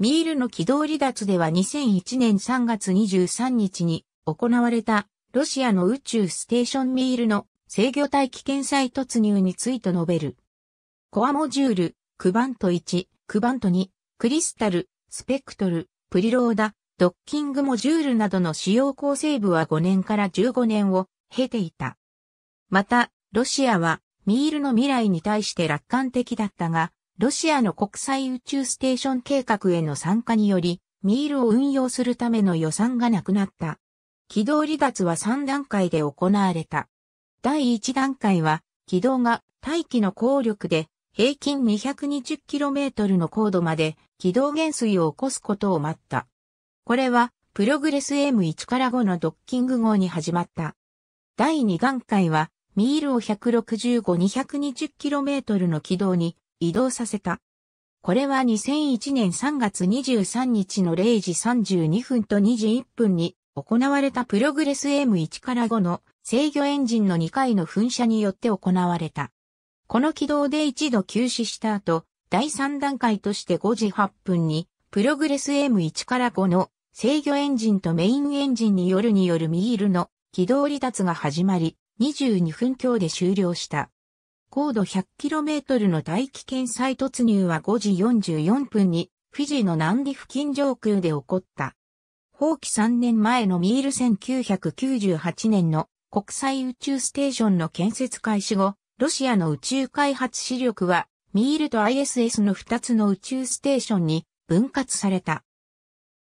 ミールの軌道離脱では2001年3月23日に行われたロシアの宇宙ステーションミールの制御体危険再突入について述べる。コアモジュール、クバント1、クバント2、クリスタル、スペクトル、プリローダ、ドッキングモジュールなどの主要構成部は5年から15年を経ていた。また、ロシアはミールの未来に対して楽観的だったが、ロシアの国際宇宙ステーション計画への参加により、ミールを運用するための予算がなくなった。軌道離脱は3段階で行われた。第1段階は、軌道が大気の効力で平均 220km の高度まで軌道減衰を起こすことを待った。これは、プログレス M1 から5のドッキング号に始まった。第2段階は、ミールを 165-220km の軌道に移動させた。これは2001年3月23日の0時32分と2時1分に行われたプログレス M1 から5の制御エンジンの2回の噴射によって行われた。この軌道で一度休止した後、第3段階として5時8分に、プログレス M1 から5の制御エンジンとメインエンジンによるによるミールの軌道離脱が始まり、22分強で終了した。高度 100km の大気圏再突入は5時44分にフィジーの南ン付近上空で起こった。放棄3年前のミール1998年の国際宇宙ステーションの建設開始後、ロシアの宇宙開発資力はミールと ISS の2つの宇宙ステーションに分割された。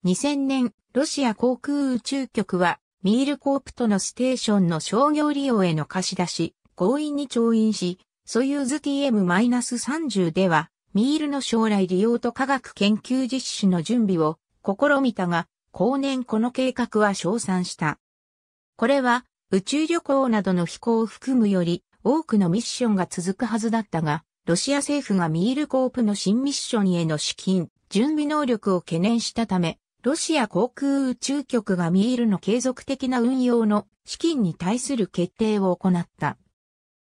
2000年、ロシア航空宇宙局はミールコープとのステーションの商業利用への貸し出し、強引に調印し、ソユーズ TM-30 では、ミールの将来利用と科学研究実施の準備を試みたが、後年この計画は称賛した。これは、宇宙旅行などの飛行を含むより多くのミッションが続くはずだったが、ロシア政府がミールコープの新ミッションへの資金、準備能力を懸念したため、ロシア航空宇宙局がミールの継続的な運用の資金に対する決定を行った。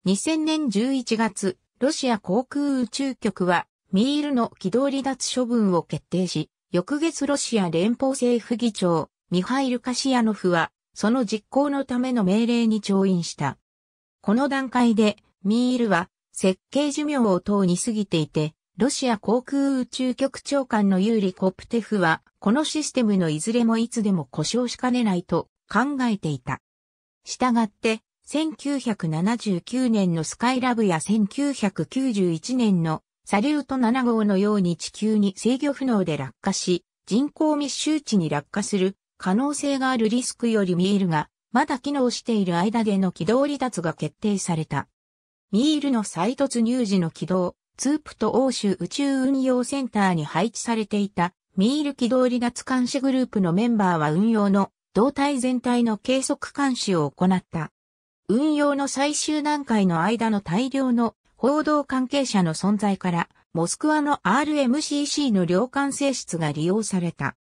2000年11月、ロシア航空宇宙局は、ミールの軌道離脱処分を決定し、翌月ロシア連邦政府議長、ミハイル・カシヤノフは、その実行のための命令に調印した。この段階で、ミールは、設計寿命を等に過ぎていて、ロシア航空宇宙局長官のユーリ・コプテフは、このシステムのいずれもいつでも故障しかねないと考えていた。したがって、1979年のスカイラブや1991年のサリュート7号のように地球に制御不能で落下し、人口密集地に落下する可能性があるリスクよりミールが、まだ機能している間での軌道離脱が決定された。ミールの再突入時の軌道、ツープと欧州宇宙運用センターに配置されていたミール軌道離脱監視グループのメンバーは運用の胴体全体の計測監視を行った。運用の最終段階の間の大量の報道関係者の存在から、モスクワの RMCC の量管性質が利用された。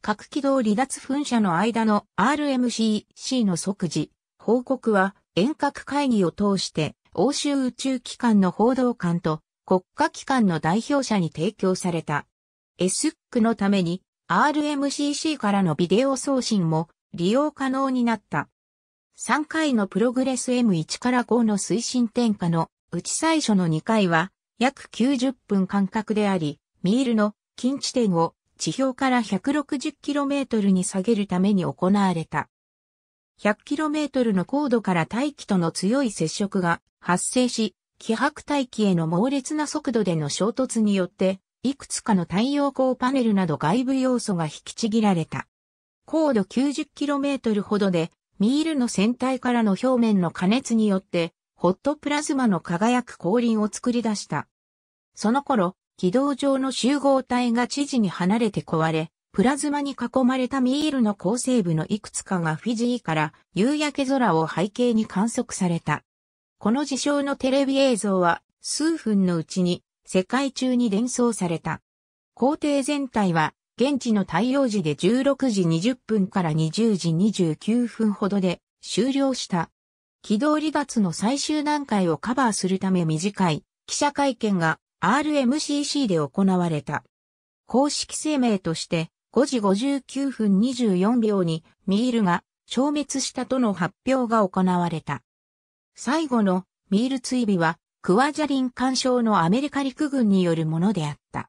各軌道離脱噴射の間の RMCC の即時、報告は遠隔会議を通して欧州宇宙機関の報道官と国家機関の代表者に提供された。エスックのために RMCC からのビデオ送信も利用可能になった。3回のプログレス M1 から5の推進点火のうち最初の2回は約90分間隔であり、ミールの近地点を地表から 160km に下げるために行われた。100km の高度から大気との強い接触が発生し、気迫大気への猛烈な速度での衝突によって、いくつかの太陽光パネルなど外部要素が引きちぎられた。高度 90km ほどでミールの船体からの表面の加熱によって、ホットプラズマの輝く後輪を作り出した。その頃、軌道上の集合体が地図に離れて壊れ、プラズマに囲まれたミールの構成部のいくつかがフィジーから夕焼け空を背景に観測された。この事象のテレビ映像は数分のうちに世界中に伝送された。皇帝全体は現地の太陽時で16時20分から20時29分ほどで終了した。軌道離脱の最終段階をカバーするため短い記者会見が RMCC で行われた。公式声明として5時59分24秒にミールが消滅したとの発表が行われた。最後のミール追尾はクワジャリン干渉のアメリカ陸軍によるものであった。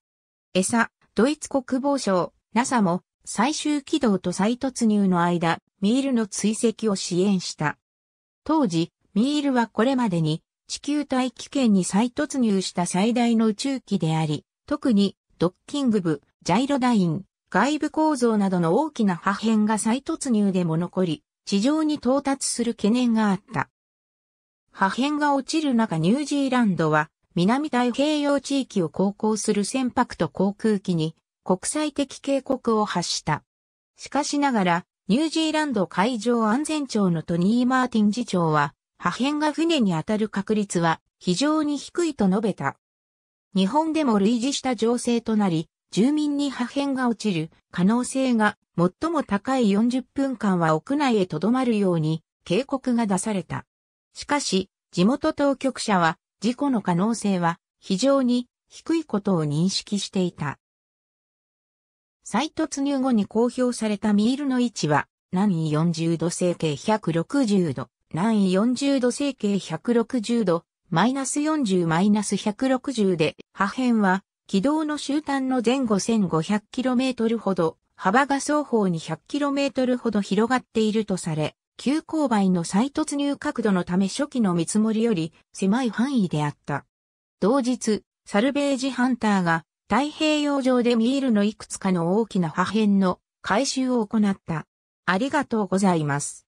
餌、ドイツ国防省、NASA も最終軌道と再突入の間、ミールの追跡を支援した。当時、ミールはこれまでに地球大気圏に再突入した最大の宇宙機であり、特にドッキング部、ジャイロダイン、外部構造などの大きな破片が再突入でも残り、地上に到達する懸念があった。破片が落ちる中ニュージーランドは南太平洋地域を航行する船舶と航空機に国際的警告を発した。しかしながら、ニュージーランド海上安全庁のトニー・マーティン次長は、破片が船に当たる確率は非常に低いと述べた。日本でも類似した情勢となり、住民に破片が落ちる可能性が最も高い40分間は屋内へ留まるように警告が出された。しかし、地元当局者は事故の可能性は非常に低いことを認識していた。再突入後に公表されたミールの位置は、南緯40度整形160度、南緯40度整形160度、マイナス40マイナス160で、破片は、軌道の終端の前後 1500km ほど、幅が双方に 100km ほど広がっているとされ、急勾配の再突入角度のため初期の見積もりより狭い範囲であった。同日、サルベージハンターが太平洋上でミールのいくつかの大きな破片の回収を行った。ありがとうございます。